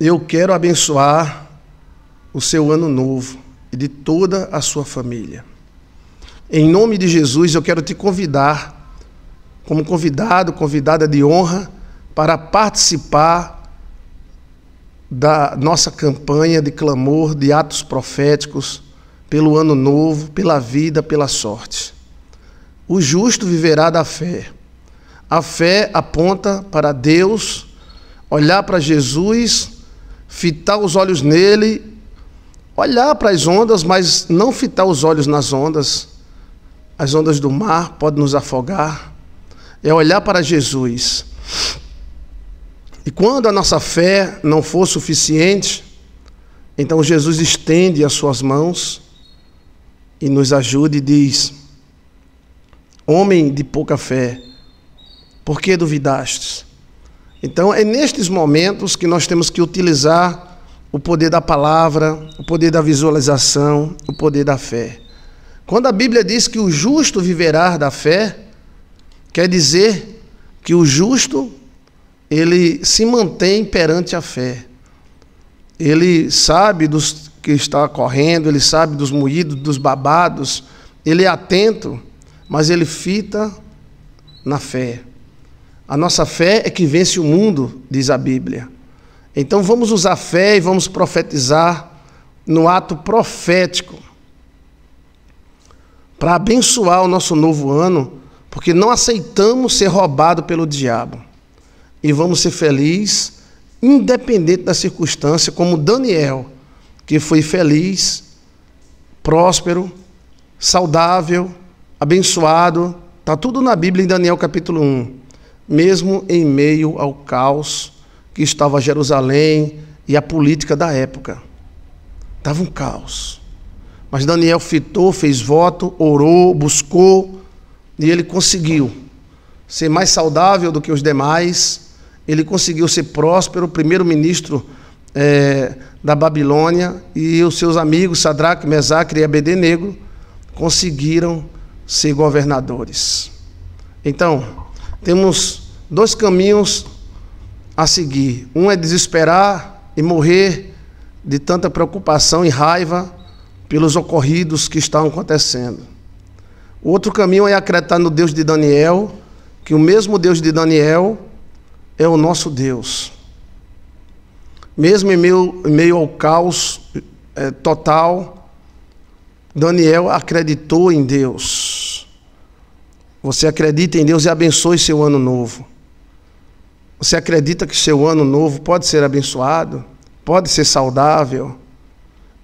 Eu quero abençoar o seu ano novo e de toda a sua família. Em nome de Jesus, eu quero te convidar, como convidado, convidada de honra, para participar da nossa campanha de clamor, de atos proféticos pelo ano novo, pela vida, pela sorte. O justo viverá da fé. A fé aponta para Deus, olhar para Jesus fitar os olhos nele, olhar para as ondas, mas não fitar os olhos nas ondas. As ondas do mar podem nos afogar. É olhar para Jesus. E quando a nossa fé não for suficiente, então Jesus estende as suas mãos e nos ajuda e diz: Homem de pouca fé, por que duvidastes? Então, é nestes momentos que nós temos que utilizar o poder da palavra, o poder da visualização, o poder da fé. Quando a Bíblia diz que o justo viverá da fé, quer dizer que o justo ele se mantém perante a fé. Ele sabe dos que está correndo, ele sabe dos moídos, dos babados, ele é atento, mas ele fita na fé. A nossa fé é que vence o mundo, diz a Bíblia. Então vamos usar fé e vamos profetizar no ato profético para abençoar o nosso novo ano, porque não aceitamos ser roubado pelo diabo. E vamos ser felizes, independente da circunstância, como Daniel, que foi feliz, próspero, saudável, abençoado. Está tudo na Bíblia em Daniel capítulo 1 mesmo em meio ao caos que estava Jerusalém e a política da época. Estava um caos. Mas Daniel fitou, fez voto, orou, buscou e ele conseguiu ser mais saudável do que os demais. Ele conseguiu ser próspero, primeiro-ministro é, da Babilônia e os seus amigos Sadraque, Mesacre e Abednego conseguiram ser governadores. Então, temos dois caminhos a seguir. Um é desesperar e morrer de tanta preocupação e raiva pelos ocorridos que estão acontecendo. O outro caminho é acreditar no Deus de Daniel, que o mesmo Deus de Daniel é o nosso Deus. Mesmo em meio, em meio ao caos é, total, Daniel acreditou em Deus. Você acredita em Deus e abençoe seu ano novo. Você acredita que seu ano novo pode ser abençoado, pode ser saudável.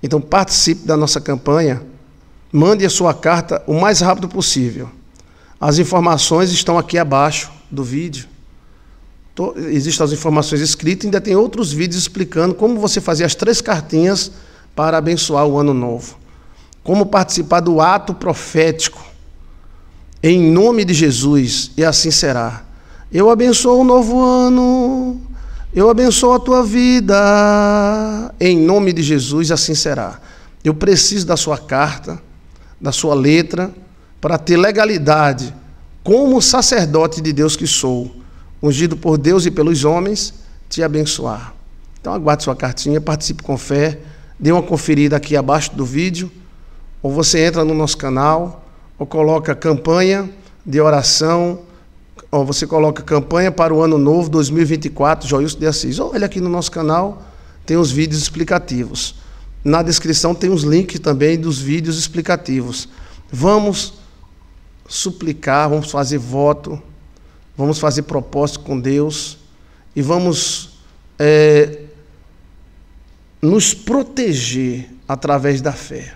Então participe da nossa campanha. Mande a sua carta o mais rápido possível. As informações estão aqui abaixo do vídeo. Existem as informações escritas, ainda tem outros vídeos explicando como você fazer as três cartinhas para abençoar o ano novo. Como participar do ato profético em nome de Jesus, e assim será. Eu abençoo o novo ano. Eu abençoo a tua vida. Em nome de Jesus, assim será. Eu preciso da sua carta, da sua letra, para ter legalidade como sacerdote de Deus que sou, ungido por Deus e pelos homens, te abençoar. Então aguarde sua cartinha, participe com fé, dê uma conferida aqui abaixo do vídeo, ou você entra no nosso canal coloca campanha de oração, ou você coloca campanha para o ano novo 2024, Joilson de Assis. Olha aqui no nosso canal, tem os vídeos explicativos. Na descrição tem os links também dos vídeos explicativos. Vamos suplicar, vamos fazer voto, vamos fazer propósito com Deus e vamos é, nos proteger através da fé.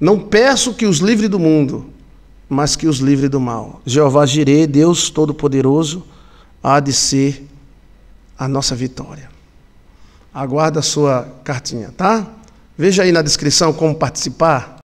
Não peço que os livre do mundo, mas que os livre do mal. Jeová Jireh, Deus Todo-Poderoso, há de ser a nossa vitória. Aguarda a sua cartinha, tá? Veja aí na descrição como participar.